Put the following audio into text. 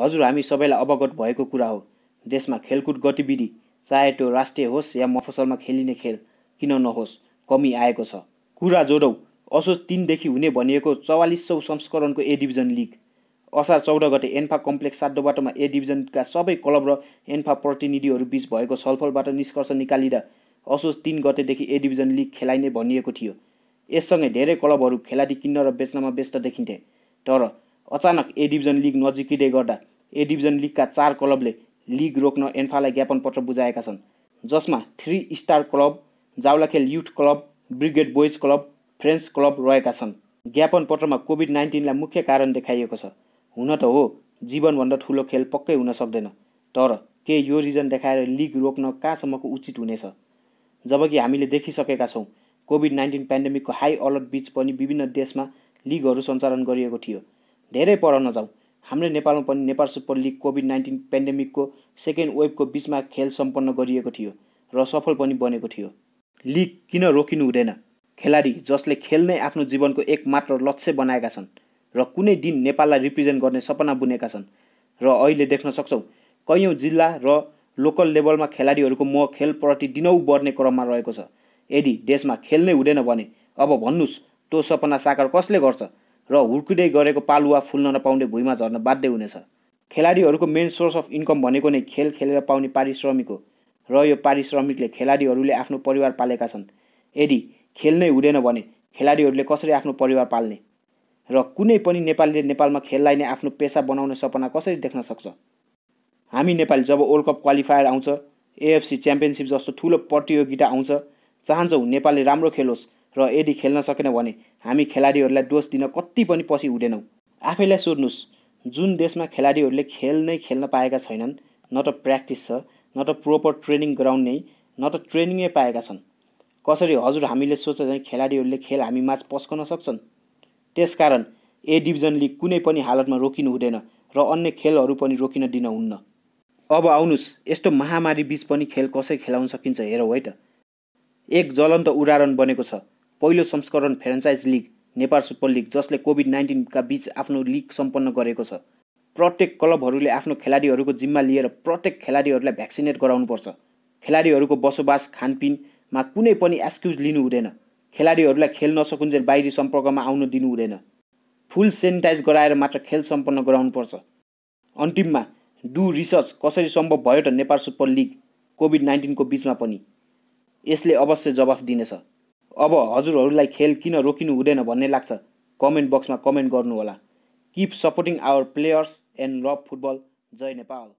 हजुर हामी सबैलाई अवगत भएको कुरा हो देशमा खेलकुद गतिविधि चाहे त्यो राष्ट्रिय होस् या मफसलमा खेलिने खेल किन नहोस् कमी आएको छ कुरा जोडौँ असोज तिनदेखि हुने भनिएको चौवालिस सौ संस्करणको ए डिभिजन लिग असार चौध गते एन्फा कम्प्लेक्स बाटोमा ए डिभिजनका सबै क्लब र एन्फा प्रतिनिधिहरू बिच भएको छलफलबाट निष्कर्ष निकालिँदा असोज तिन गतेदेखि ए डिभिजन लिग खेलाइने भनिएको थियो यससँगै धेरै क्लबहरू खेलाडी किन्न र बेच्नमा व्यस्त देखिन्थे तर अचानक ए डिभिजन लिग नजिकिँदै गर्दा ए डिभिजन लिगका चार क्लबले लिग रोक्न एन्फालाई ज्ञापन पत्र बुझाएका छन् जसमा three star club Jawalakhel youth club brigade boys club friends club रहेका छन् ज्ञापन पत्रमा कोभिड नाइन्टिनलाई मुख्य कारण देखाइएको छ हुन त हो जीवनभन्दा ठुलो खेल पक्कै हुन सक्दैन तर के यो रिजन देखाएर लिग रोक्न कहाँसम्मको उचित हुनेछ जबकि हामीले देखिसकेका छौँ कोभिड नाइन्टिन पेन्डेमिकको हाई अलर्ट बिच पनि विभिन्न देशमा लिगहरू सञ्चालन गरिएको थियो धेरै पर नजाउँ हाम्रो नेपालमा पनि Nepal super league COVID nineteen पेन्डेमिकको सेकेन्ड वेभको बिचमा खेल सम्पन्न गरिएको थियो र सफल पनि बनेको थियो लिग किन रोकिनु हुँदैन खेलाडी जसले खेल नै आफ्नो जीवनको एकमात्र लक्ष्य बनाएका छन् र कुनै दिन नेपाललाई रिप्रेजेन्ट गर्ने सपना बुनेका छन् र अहिले देख्न सक्छौँ कैयौँ जिल्ला र लोकल लेभलमा खेलाडीहरूको मोह खेलप्रति दिनौ बढ्ने क्रममा रहेको छ यदि देशमा खेल नै हुँदैन भने अब भन्नुहोस् त्यो सपना साकार कसले गर्छ र हुर्किँदै गरेको पालुवा फुल्न नपाउने भुइँमा झर्न बाध्य हुनेछ खेलाडीहरूको मेन सोर्स अफ इन्कम भनेको नै खेल खेलेर पाउने पारिश्रमिक हो र यो पारिश्रमिकले खेलाडीहरूले आफ्नो परिवार पालेका छन् यदि खेल नै हुँदैन भने खेलाडीहरूले कसरी आफ्नो परिवार पाल्ने र कुनै पनि नेपालीले नेपालमा खेललाई नै आफ्नो पेसा बनाउने सपना कसरी देख्न सक्छ हामी नेपाली जब वर्ल्ड कप क्वालिफायर आउँछ एएफसी च्याम्पियनसिप जस्तो ठुलो प्रतियोगिता आउँछ चाहन्छौँ नेपालले राम्रो खेलोस् र यदि खेल्न सकेन भने हामी खेलाडीहरूलाई दोष दिन कति पनि पछि हुँदैनौँ आफैलाई सोध्नुहोस् जुन देशमा खेलाडीहरूले खेल नै खेल्न पाएका छैनन् न त प्र्याक्टिस छ न त प्रोपर ट्रेनिङ ग्राउन्ड नै न त ट्रेनिङै पाएका छन् कसरी हजुर हामीले सोचे चाहिँ खेलाडीहरूले खेल हामी माझ पस्कन सक्छन् त्यसकारण ए डिभिजन लिग कुनै पनि हालतमा रोकिनु हुँदैन र अन्य खेलहरू पनि रोकिन दिन हुन्न अब आउनुहोस् यस्तो महामारी बिच पनि खेल कसरी खेलाउन सकिन्छ हेरौँ है त एक ज्वलन्त उदाहरण बनेको छ पहिलो संस्करण franchise league Nepal super league जसले कोभिड नाइन्टिनका बिच आफ्नो लिग सम्पन्न गरेको छ प्रत्येक क्लबहरूले आफ्नो खेलाडीहरूको जिम्मा लिएर प्रत्येक खेलाडीहरूलाई भ्याक्सिनेट गराउनुपर्छ खेलाडीहरूको बसोबास खानपिनमा कुनै पनि एक्सक्युज लिनु हुँदैन खेलाडीहरूलाई खेल नसकुन्जेल बाहिरी सम्पर्कमा आउन दिनु हुँदैन फुल सेनिटाइज गराएर मात्र खेल सम्पन्न गराउनुपर्छ अन्तिममा डु रिसर्च कसरी सम्भव भयो त नेपाल सुपर लिग कोभिड नाइन्टिनको बिचमा पनि यसले अवश्य जवाफ दिनेछ अब हजुरहरूलाई खेल किन रोकिनु हुँदैन भन्ने लाग्छ कमेन्ट बक्समा कमेन्ट गर्नुहोला keep supporting our players and love football जय नेपाल